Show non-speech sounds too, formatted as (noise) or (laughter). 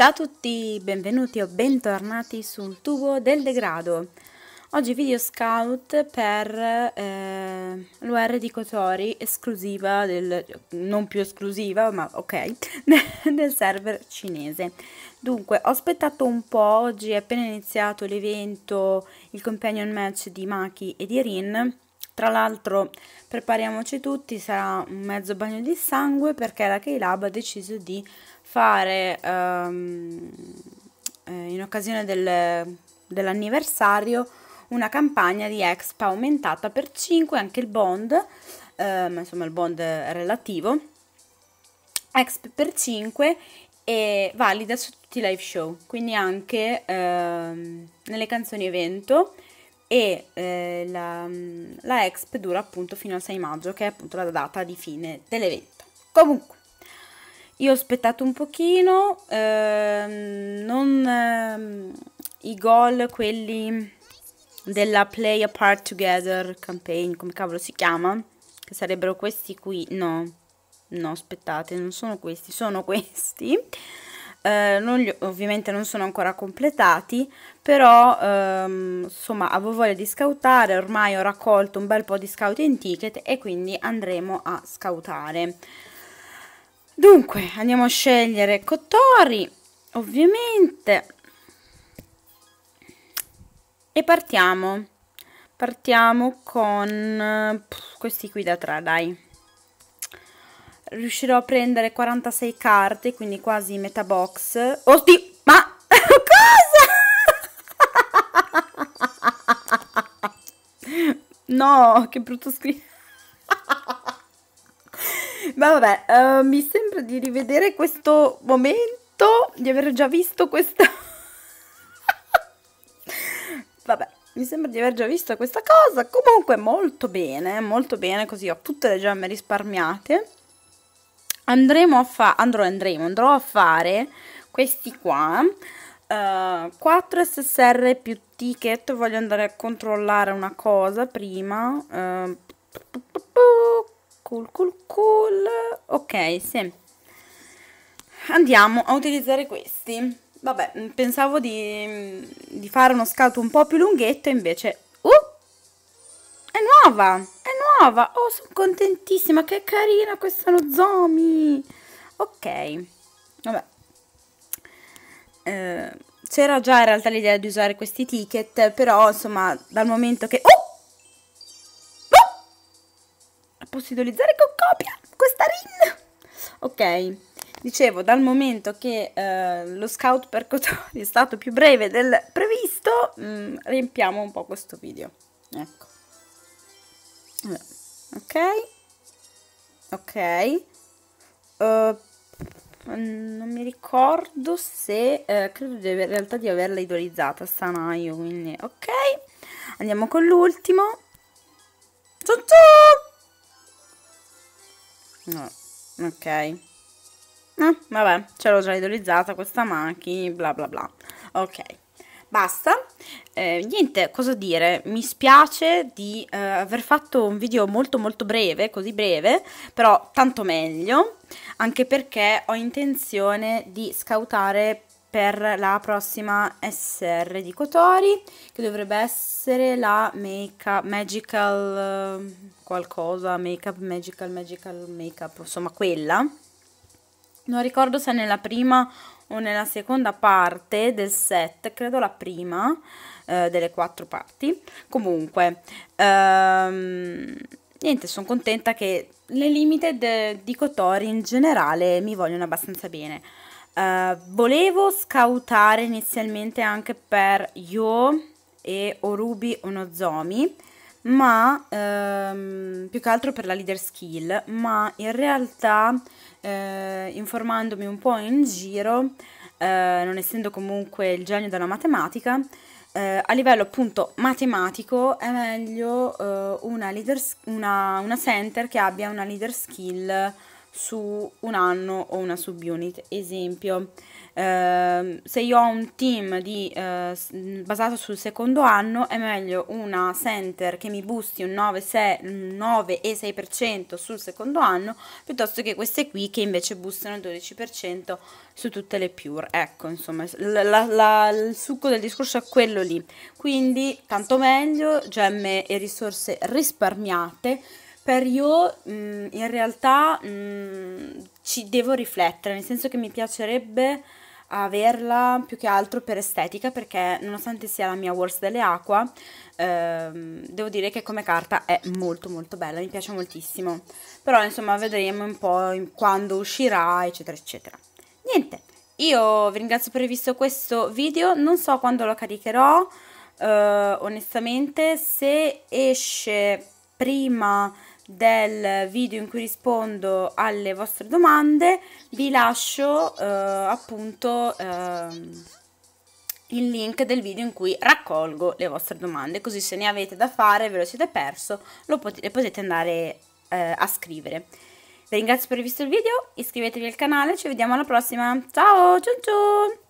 Ciao a tutti, benvenuti o bentornati sul tubo del degrado. Oggi video scout per eh, l'UR di Kotori, esclusiva del, non più esclusiva, ma ok, (laughs) del server cinese. Dunque, ho aspettato un po', oggi è appena iniziato l'evento, il companion match di Maki e di Rin, tra l'altro, prepariamoci tutti, sarà un mezzo bagno di sangue perché la K-Lab ha deciso di fare ehm, eh, in occasione del, dell'anniversario una campagna di Expa aumentata per 5, anche il bond, ehm, insomma il bond relativo, Exp per 5 e valida su tutti i live show, quindi anche ehm, nelle canzoni evento e eh, la, mm, la EXP dura appunto fino al 6 maggio che è appunto la data di fine dell'evento. Comunque, io ho aspettato un pochino, ehm, non ehm, i gol, quelli della Play Apart Together campaign, come cavolo si chiama, che sarebbero questi qui, no, no aspettate, non sono questi, sono questi eh, non li, ovviamente non sono ancora completati, però ehm, insomma avevo voglia di scoutare, ormai ho raccolto un bel po' di scouting ticket e quindi andremo a scoutare. Dunque, andiamo a scegliere Cottori, ovviamente, e partiamo. Partiamo con eh, pff, questi qui da tra, dai riuscirò a prendere 46 carte, quindi quasi metà box. Oddio, ma (laughs) cosa? no, che brutto scritto. ma vabbè, uh, mi sembra di rivedere questo momento, di aver già visto questa... (laughs) vabbè, mi sembra di aver già visto questa cosa. Comunque molto bene, molto bene, così ho tutte le gemme risparmiate andremo a fare andrò andremo andrò a fare questi qua uh, 4 ssr più ticket voglio andare a controllare una cosa prima uh, cool cool cool ok sì andiamo a utilizzare questi vabbè mm, pensavo di, di fare uno scalto un po' più lunghetto invece uh è nuova nuova! Oh, sono contentissima! Che carina questa Nozomi! Ok, vabbè. Eh, c'era già in realtà l'idea di usare questi ticket, però insomma, dal momento che... Oh! oh! Posso idolizzare con copia questa rin! Ok, dicevo, dal momento che eh, lo scout per Cotone è stato più breve del previsto, mh, mm, riempiamo un po' questo video. Ecco ok ok uh, non mi ricordo se uh, credo di aver, in realtà di averla idolizzata Sanaio quindi ok andiamo con l'ultimo no, ok ah, vabbè ce l'ho già idolizzata questa macchina bla bla bla ok basta eh, niente cosa dire mi spiace di eh, aver fatto un video molto molto breve così breve però tanto meglio anche perché ho intenzione di scautare per la prossima SR di Cotori, che dovrebbe essere la make up, magical eh, qualcosa makeup magical magical makeup insomma quella non ricordo se nella prima o nella seconda parte del set, credo la prima eh, delle quattro parti. Comunque, ehm, niente, sono contenta che le limited di Cotori in generale mi vogliono abbastanza bene. Eh, volevo scautare inizialmente anche per Yo e Orubi Onozomi, ma ehm, più che altro per la leader skill, ma in realtà eh, informandomi un po' in giro, eh, non essendo comunque il genio della matematica, eh, a livello appunto matematico è meglio eh, una, leader, una, una center che abbia una leader skill su un anno o una subunit. Esempio, eh, se io ho un team di, eh, basato sul secondo anno, è meglio una center che mi busti un 9, 6, 9 e 6% sul secondo anno, piuttosto che queste qui che invece bustano il 12% su tutte le pure. Ecco, insomma, la, la, la, il succo del discorso è quello lì. Quindi, tanto meglio, gemme e risorse risparmiate per io mh, mm, in realtà mh, mm, ci devo riflettere, nel senso che mi piacerebbe averla più che altro per estetica perché nonostante sia la mia worst delle acqua, ehm, devo dire che come carta è molto molto bella mi piace moltissimo però insomma vedremo un po' quando uscirà eccetera eccetera niente io vi ringrazio per aver visto questo video non so quando lo caricherò eh, onestamente se esce prima del video in cui rispondo alle vostre domande vi lascio eh, appunto eh, il link del video in cui raccolgo le vostre domande così se ne avete da fare ve lo siete perso lo pot potete andare eh, a scrivere vi ringrazio per aver visto il video iscrivetevi al canale ci vediamo alla prossima ciao ciao ciao